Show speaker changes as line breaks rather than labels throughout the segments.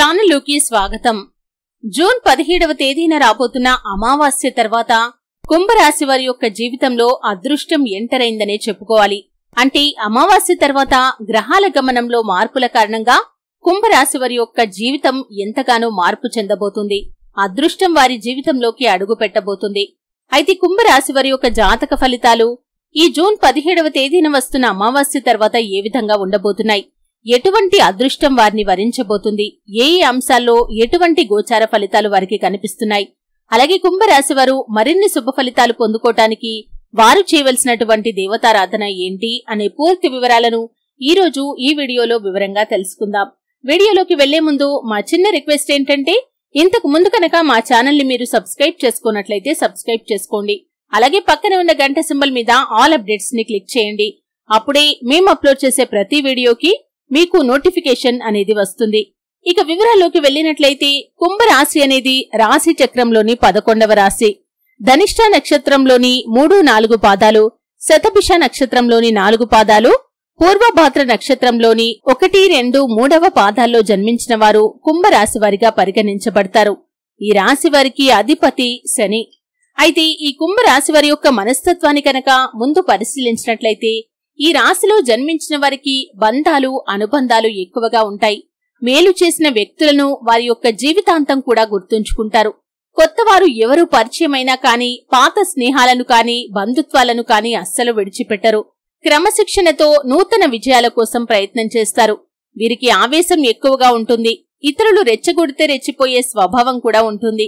ఛానల్లోకి స్వాగతం జూన్ పదిహేడవ తేదీన రాబోతున్న అమావాస్య తర్వాత కుంభరాశి వారి యొక్క జీవితంలో అదృష్టం ఎంటరైందనే చెప్పుకోవాలి అంటే అమావాస్య తర్వాత గ్రహాల గమనంలో మార్పుల కారణంగా కుంభరాశి వారి యొక్క జీవితం ఎంతగానో మార్పు చెందబోతుంది అదృష్టం వారి జీవితంలోకి అడుగు పెట్టబోతుంది అయితే కుంభరాశి వారి యొక్క జాతక ఫలితాలు ఈ జూన్ పదిహేడవ తేదీన వస్తున్న అమావాస్య తర్వాత ఏ విధంగా ఉండబోతున్నాయి ఎటువంటి అదృష్టం వారిని వరించబోతుంది ఏ అంశాల్లో ఎటువంటి గోచార ఫలితాలు వారికి కనిపిస్తున్నాయి అలాగే కుంభరాశి వారు మరిన్ని శుభ ఫలితాలు పొందుకోవటానికి వారు చేయవలసినటువంటి దేవతారాధన ఏంటి అనే పూర్తి వివరాలను ఈ రోజు ఈ వీడియోలో వివరంగా తెలుసుకుందాం వీడియోలోకి వెళ్లే ముందు మా చిన్న రిక్వెస్ట్ ఏంటంటే ఇంతకు ముందు కనుక మా ఛానల్ ని మీరు సబ్స్క్రైబ్ చేసుకున్నట్లయితే సబ్స్క్రైబ్ చేసుకోండి అలాగే పక్కనే ఉన్న గంట సింబల్ మీద ఆల్ అప్డేట్స్ ని క్లిక్ చేయండి అప్పుడే మేము అప్లోడ్ చేసే ప్రతి వీడియోకి మీకు నోటిఫికేషన్ అనేది వస్తుంది ఇక వివరాల్లోకి వెళ్ళినట్లయితే కుంభరాశి అనేది రాశి చక్రంలోని పదకొండవ రాశి ధనిష్ట నక్షత్రంలోని మూడు నాలుగు పాదాలు శతభిష నక్షత్రంలోని నాలుగు పాదాలు పూర్వభాద్ర నక్షత్రంలోని ఒకటి రెండు మూడవ పాదాల్లో జన్మించిన వారు కుంభరాశి వారిగా పరిగణించబడతారు ఈ రాశి వారికి అధిపతి శని అయితే ఈ కుంభరాశి వారి యొక్క మనస్తత్వాన్ని కనుక ముందు పరిశీలించినట్లయితే ఈ రాశిలో జన్మించిన వారికి బంధాలు అనుబంధాలు ఎక్కువగా ఉంటాయి మేలు చేసిన వ్యక్తులను వారి యొక్క జీవితాంతం కూడా గుర్తుంచుకుంటారు కొత్తవారు ఎవరు పరిచయమైనా కానీ పాత స్నేహాలను కానీ బంధుత్వాలను కానీ అస్సలు విడిచిపెట్టరు క్రమశిక్షణతో నూతన విజయాల కోసం ప్రయత్నం చేస్తారు వీరికి ఆవేశం ఎక్కువగా ఉంటుంది ఇతరులు రెచ్చగొడితే రెచ్చిపోయే స్వభావం కూడా ఉంటుంది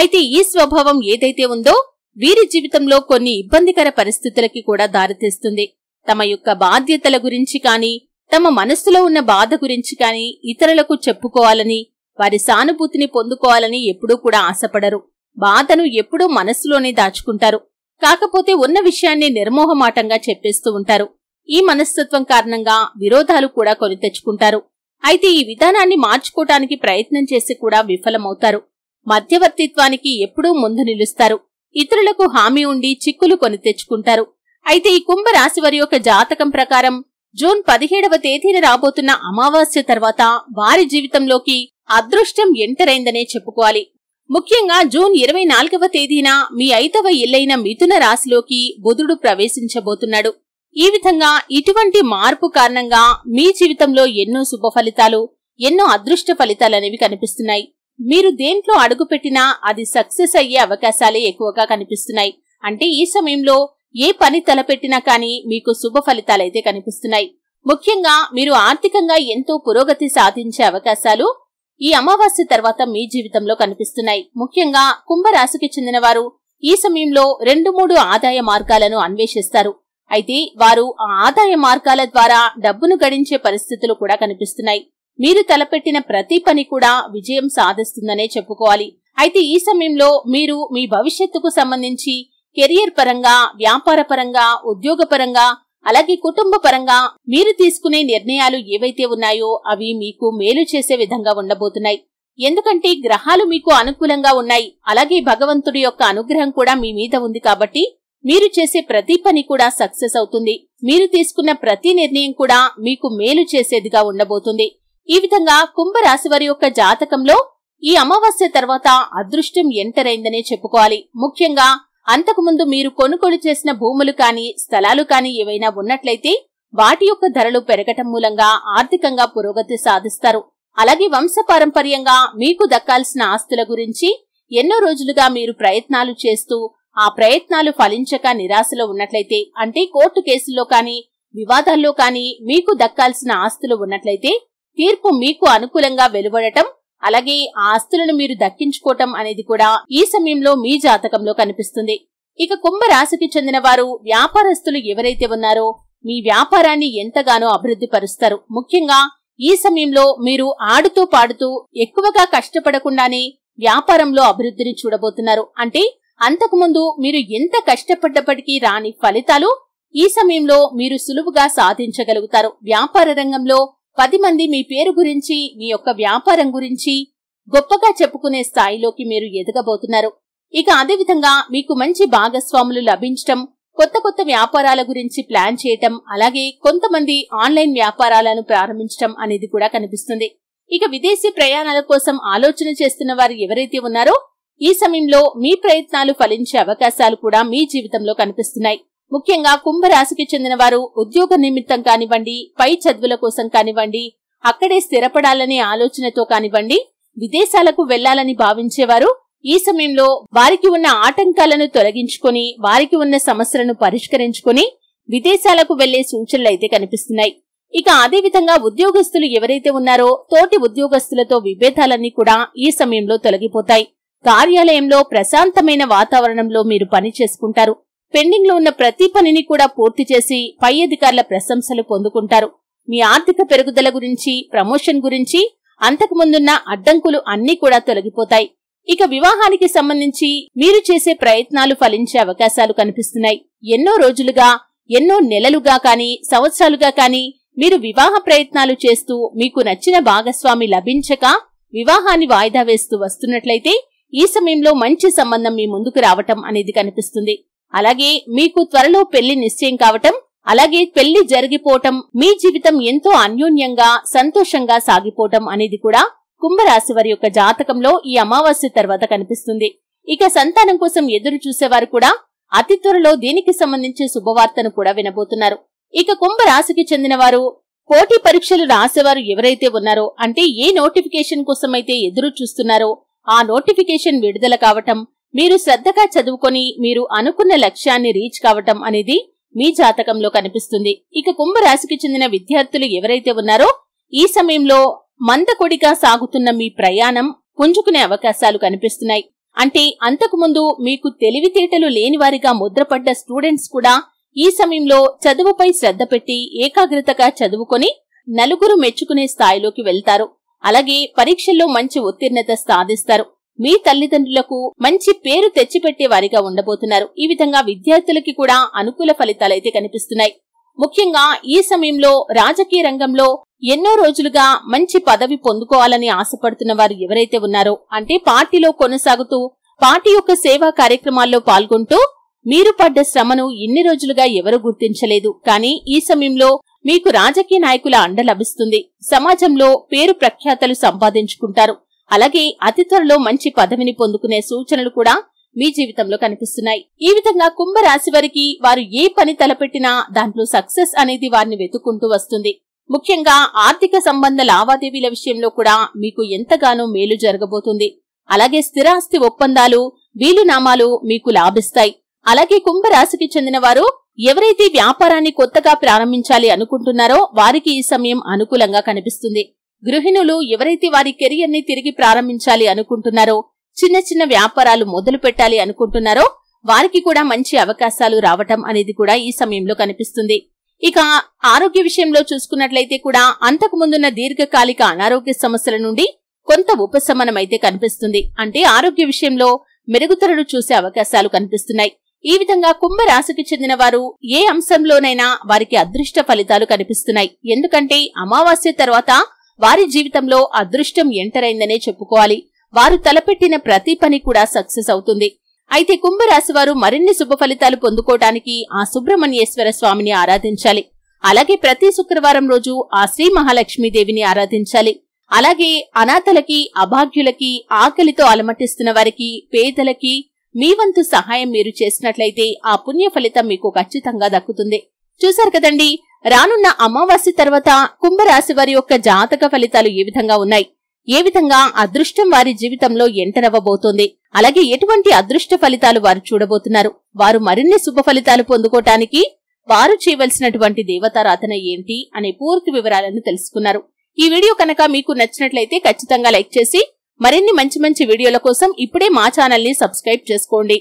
అయితే ఈ స్వభావం ఏదైతే ఉందో వీరి జీవితంలో కొన్ని ఇబ్బందికర పరిస్థితులకి కూడా దారితీస్తుంది తమ యొక్క బాధ్యతల గురించి కానీ తమ మనస్సులో ఉన్న బాధ గురించి కానీ ఇతరులకు చెప్పుకోవాలని వారి సానుభూతిని పొందుకోవాలని ఎప్పుడూ కూడా ఆశపడరు బాధను ఎప్పుడూ మనస్సులోనే దాచుకుంటారు కాకపోతే ఉన్న విషయాన్ని నిర్మోహమాటంగా చెప్పేస్తూ ఉంటారు ఈ మనస్తత్వం కారణంగా విరోధాలు కూడా కొని తెచ్చుకుంటారు అయితే ఈ విధానాన్ని మార్చుకోటానికి ప్రయత్నం చేసి కూడా విఫలమవుతారు మధ్యవర్తిత్వానికి ఎప్పుడూ ముందు నిలుస్తారు ఇతరులకు హామీ ఉండి చిక్కులు కొని తెచ్చుకుంటారు అయితే ఈ కుంభరాశి వారి యొక్క జాతకం ప్రకారం జూన్ పదిహేడవ తేదీన రాబోతున్న అమావాస్య తర్వాత వారి జీవితంలోకి అదృష్టం ఎంటరైందనే చెప్పుకోవాలి ముఖ్యంగా జూన్ ఇరవై నాలుగవ తేదీన మీ ఐదవ ఇల్లైన మిథున రాశిలోకి బుధుడు ప్రవేశించబోతున్నాడు ఈ విధంగా ఇటువంటి మార్పు కారణంగా మీ జీవితంలో ఎన్నో శుభ ఫలితాలు ఎన్నో అదృష్ట ఫలితాలనేవి కనిపిస్తున్నాయి మీరు దేంట్లో అడుగుపెట్టినా అది సక్సెస్ అయ్యే అవకాశాలే ఎక్కువగా కనిపిస్తున్నాయి అంటే ఈ సమయంలో ఏ పని తలపెట్టినా కానీ మీకు శుభ ఫలితాలైతే కనిపిస్తున్నాయి ముఖ్యంగా మీరు ఆర్థికంగా ఎంతో పురోగతి సాధించే అవకాశాలు ఈ అమావాస్య తర్వాత మీ జీవితంలో కనిపిస్తున్నాయి ముఖ్యంగా కుంభరాశికి చెందినవారు ఈ సమయంలో రెండు మూడు ఆదాయ మార్గాలను అన్వేషిస్తారు అయితే వారు ఆ ఆదాయ మార్గాల ద్వారా డబ్బును గడించే పరిస్థితులు కూడా కనిపిస్తున్నాయి మీరు తలపెట్టిన ప్రతి పని కూడా విజయం సాధిస్తుందనే చెప్పుకోవాలి అయితే ఈ సమయంలో మీరు మీ భవిష్యత్తుకు సంబంధించి కెరియర్ పరంగా వ్యాపార పరంగా ఉద్యోగ పరంగా అలాగే కుటుంబ పరంగా మీరు తీసుకునే నిర్ణయాలు ఏవైతే ఉన్నాయో అవి మీకు మేలు చేసే విధంగా ఉండబోతున్నాయి ఎందుకంటే గ్రహాలు మీకు అనుకూలంగా ఉన్నాయి అలాగే భగవంతుడి యొక్క అనుగ్రహం కూడా మీ మీద ఉంది కాబట్టి మీరు చేసే ప్రతి పని కూడా సక్సెస్ అవుతుంది మీరు తీసుకున్న ప్రతి నిర్ణయం కూడా మీకు మేలు చేసేదిగా ఉండబోతుంది ఈ విధంగా కుంభరాశి వారి యొక్క జాతకంలో ఈ అమావాస్య తర్వాత అదృష్టం ఎంటర్ అయిందనే చెప్పుకోవాలి ముఖ్యంగా అంతకుముందు మీరు కొనుగోలు చేసిన భూములు కానీ స్థలాలు కానీ ఏవైనా ఉన్నట్లయితే వాటి యొక్క ధరలు పెరగటం మూలంగా ఆర్థికంగా పురోగతి సాధిస్తారు అలాగే వంశపారంపర్యంగా మీకు దక్కాల్సిన ఆస్తుల గురించి ఎన్నో రోజులుగా మీరు ప్రయత్నాలు చేస్తూ ఆ ప్రయత్నాలు ఫలించక నిరాశలో ఉన్నట్లయితే అంటే కోర్టు కేసుల్లో కానీ వివాదాల్లో కానీ మీకు దక్కాల్సిన ఆస్తులు ఉన్నట్లయితే తీర్పు మీకు అనుకూలంగా వెలువడటం అలాగే ఆస్తులను మీరు దక్కించుకోవటం అనేది కూడా ఈ సమయంలో మీ జాతకంలో కనిపిస్తుంది ఇక కుంభరాశికి చెందిన వారు వ్యాపారస్తులు ఎవరైతే ఉన్నారో మీ వ్యాపారాన్ని ఎంతగానో అభివృద్ధి పరుస్తారు ముఖ్యంగా ఈ సమయంలో మీరు ఆడుతూ పాడుతూ ఎక్కువగా కష్టపడకుండానే వ్యాపారంలో అభివృద్ధిని చూడబోతున్నారు అంటే అంతకుముందు మీరు ఎంత కష్టపడ్డప్పటికీ రాని ఫలితాలు ఈ సమయంలో మీరు సులువుగా సాధించగలుగుతారు వ్యాపార రంగంలో పది మంది మీ పేరు గురించి మీ యొక్క వ్యాపారం గురించి గొప్పగా చెప్పుకునే స్థాయిలోకి మీరు ఎదగబోతున్నారు ఇక అదేవిధంగా మీకు మంచి భాగస్వాములు లభించటం కొత్త కొత్త వ్యాపారాల గురించి ప్లాన్ చేయటం అలాగే కొంతమంది ఆన్లైన్ వ్యాపారాలను ప్రారంభించటం అనేది కూడా కనిపిస్తుంది ఇక విదేశీ ప్రయాణాల కోసం ఆలోచన చేస్తున్న వారు ఎవరైతే ఉన్నారో ఈ సమయంలో మీ ప్రయత్నాలు ఫలించే అవకాశాలు కూడా మీ జీవితంలో కనిపిస్తున్నాయి ముఖ్యంగా కుంభరాశికి చెందిన వారు ఉద్యోగ నిమిత్తం కానివ్వండి పై చదువుల కోసం కానివ్వండి అక్కడే స్థిరపడాలనే ఆలోచనతో కానివ్వండి విదేశాలకు వెళ్లాలని భావించేవారు ఈ సమయంలో వారికి ఉన్న ఆటంకాలను తొలగించుకుని వారికి ఉన్న సమస్యలను పరిష్కరించుకుని విదేశాలకు వెళ్లే సూచనలు అయితే కనిపిస్తున్నాయి ఇక అదేవిధంగా ఉద్యోగస్తులు ఎవరైతే ఉన్నారో తోటి ఉద్యోగస్తులతో విభేదాలన్నీ కూడా ఈ సమయంలో తొలగిపోతాయి కార్యాలయంలో ప్రశాంతమైన వాతావరణంలో మీరు పని చేసుకుంటారు పెండింగ్ లో ఉన్న ప్రతి పనిని కూడా పూర్తి చేసి పై అధికారుల ప్రశంసలు పొందుకుంటారు మీ ఆర్థిక పెరుగుదల గురించి ప్రమోషన్ గురించి అంతకు ముందున్న అడ్డంకులు అన్నీ కూడా తొలగిపోతాయి ఇక వివాహానికి సంబంధించి మీరు చేసే ప్రయత్నాలు ఫలించే అవకాశాలు కనిపిస్తున్నాయి ఎన్నో రోజులుగా ఎన్నో నెలలుగా కాని సంవత్సరాలుగా కాని మీరు వివాహ ప్రయత్నాలు చేస్తూ మీకు నచ్చిన భాగస్వామి లభించక వివాహాన్ని వాయిదా వేస్తూ వస్తున్నట్లయితే ఈ సమయంలో మంచి సంబంధం మీ ముందుకు రావటం అనేది కనిపిస్తుంది అలాగే మీకు త్వరలో పెళ్లి నిశ్చయం కావటం అలాగే పెళ్లి జరిగిపోవటం మీ జీవితం ఎంతో అన్యోన్యంగా సంతోషంగా సాగిపోవటం అనేది కూడా కుంభరాశి వారి యొక్క జాతకంలో ఈ అమావాస్య తర్వాత కనిపిస్తుంది ఇక సంతానం కోసం ఎదురు చూసేవారు కూడా అతి త్వరలో దీనికి సంబంధించి శుభవార్తను కూడా వినబోతున్నారు ఇక కుంభరాశికి చెందిన వారు పోటీ పరీక్షలు రాసేవారు ఎవరైతే ఉన్నారో అంటే ఏ నోటిఫికేషన్ కోసమైతే ఎదురు చూస్తున్నారో ఆ నోటిఫికేషన్ విడుదల కావటం మీరు శ్రద్ధగా చదువుకొని మీరు అనుకున్న లక్ష్యాన్ని రీచ్ కావటం అనేది మీ జాతకంలో కనిపిస్తుంది ఇక కుంభరాశికి చెందిన విద్యార్థులు ఎవరైతే ఉన్నారో ఈ సమయంలో మందకొడిగా సాగుతున్న మీ ప్రయాణం పుంజుకునే అవకాశాలు కనిపిస్తున్నాయి అంటే అంతకుముందు మీకు తెలివితేటలు లేనివారిగా ముద్రపడ్డ స్టూడెంట్స్ కూడా ఈ సమయంలో చదువుపై శ్రద్ధ పెట్టి ఏకాగ్రతగా చదువుకొని నలుగురు మెచ్చుకునే స్థాయిలోకి వెళ్తారు అలాగే పరీక్షల్లో మంచి ఉత్తీర్ణత సాధిస్తారు మీ తల్లిదండ్రులకు మంచి పేరు తెచ్చిపెట్టే వారిగా ఉండబోతున్నారు ఈ విధంగా విద్యార్థులకి కూడా అనుకూల ఫలితాలైతే కనిపిస్తున్నాయి ముఖ్యంగా ఈ సమయంలో రాజకీయ రంగంలో ఎన్నో రోజులుగా మంచి పదవి పొందుకోవాలని ఆశపడుతున్న వారు ఎవరైతే ఉన్నారో అంటే పార్టీలో కొనసాగుతూ పార్టీ యొక్క సేవా కార్యక్రమాల్లో పాల్గొంటూ మీరు పడ్డ శ్రమను ఇన్ని రోజులుగా ఎవరు గుర్తించలేదు కానీ ఈ సమయంలో మీకు రాజకీయ నాయకుల అండ లభిస్తుంది సమాజంలో పేరు ప్రఖ్యాతలు సంపాదించుకుంటారు అలాగే అతి త్వరలో మంచి పదవిని పొందుకునే సూచనలు కూడా మీ జీవితంలో కనిపిస్తున్నాయి ఈ విధంగా కుంభరాశి వారికి వారు ఏ పని తలపెట్టినా దాంట్లో సక్సెస్ అనేది వారిని వెతుక్కుంటూ వస్తుంది ముఖ్యంగా ఆర్థిక సంబంధ లావాదేవీల విషయంలో కూడా మీకు ఎంతగానో మేలు జరగబోతుంది అలాగే స్థిరాస్తి ఒప్పందాలు వీలునామాలు మీకు లాభిస్తాయి అలాగే కుంభరాశికి చెందిన వారు ఎవరైతే వ్యాపారాన్ని కొత్తగా ప్రారంభించాలి అనుకుంటున్నారో వారికి ఈ సమయం అనుకూలంగా కనిపిస్తుంది గృహిణులు ఎవరైతే వారి కెరియర్ని తిరిగి ప్రారంభించాలి అనుకుంటున్నారో చిన్న చిన్న వ్యాపారాలు మొదలు పెట్టాలి అనుకుంటున్నారో వారికి కూడా మంచి అవకాశాలు రావటం అనేది కూడా ఈ సమయంలో కనిపిస్తుంది ఇక ఆరోగ్య విషయంలో చూసుకున్నట్లయితే కూడా అంతకు ముందున్న దీర్ఘకాలిక అనారోగ్య సమస్యల నుండి కొంత ఉపశమనం అయితే కనిపిస్తుంది అంటే ఆరోగ్య విషయంలో మెరుగుదలలు చూసే అవకాశాలు కనిపిస్తున్నాయి ఈ విధంగా కుంభరాశికి చెందిన వారు ఏ అంశంలోనైనా వారికి అదృష్ట ఫలితాలు కనిపిస్తున్నాయి ఎందుకంటే అమావాస్య తర్వాత వారి జీవితంలో అదృష్టం ఎంటరైందనే చెప్పుకోవాలి వారు తలపెట్టిన ప్రతి పని కూడా సక్సెస్ అవుతుంది అయితే కుంభరాశి వారు మరిన్ని శుభ ఫలితాలు పొందుకోవటానికి ఆ సుబ్రహ్మణ్యేశ్వర స్వామిని ఆరాధించాలి అలాగే ప్రతి శుక్రవారం రోజు ఆ శ్రీ మహాలక్ష్మీదేవిని ఆరాధించాలి అలాగే అనాథలకి అభాగ్యులకి ఆకలితో అలమటిస్తున్న వారికి పేదలకి మీ వంతు సహాయం మీరు చేసినట్లయితే ఆ పుణ్య ఫలితం మీకు ఖచ్చితంగా దక్కుతుంది చూశారు కదండి రానున్న అమావాస్య తర్వాత కుంభరాశి వారి యొక్క జాతక ఫలితాలు ఏ విధంగా ఉన్నాయి ఏ విధంగా అదృష్టం వారి జీవితంలో ఎంటరవ్వబోతోంది అలాగే ఎటువంటి అదృష్ట ఫలితాలు వారు చూడబోతున్నారు వారు మరిన్ని శుభ ఫలితాలు పొందుకోటానికి వారు చేయవలసినటువంటి దేవతారాధన ఏంటి అనే పూర్తి వివరాలను తెలుసుకున్నారు ఈ వీడియో కనుక మీకు నచ్చినట్లయితే ఖచ్చితంగా లైక్ చేసి మరిన్ని మంచి మంచి వీడియోల కోసం ఇప్పుడే మా ఛానల్ ని సబ్స్క్రైబ్ చేసుకోండి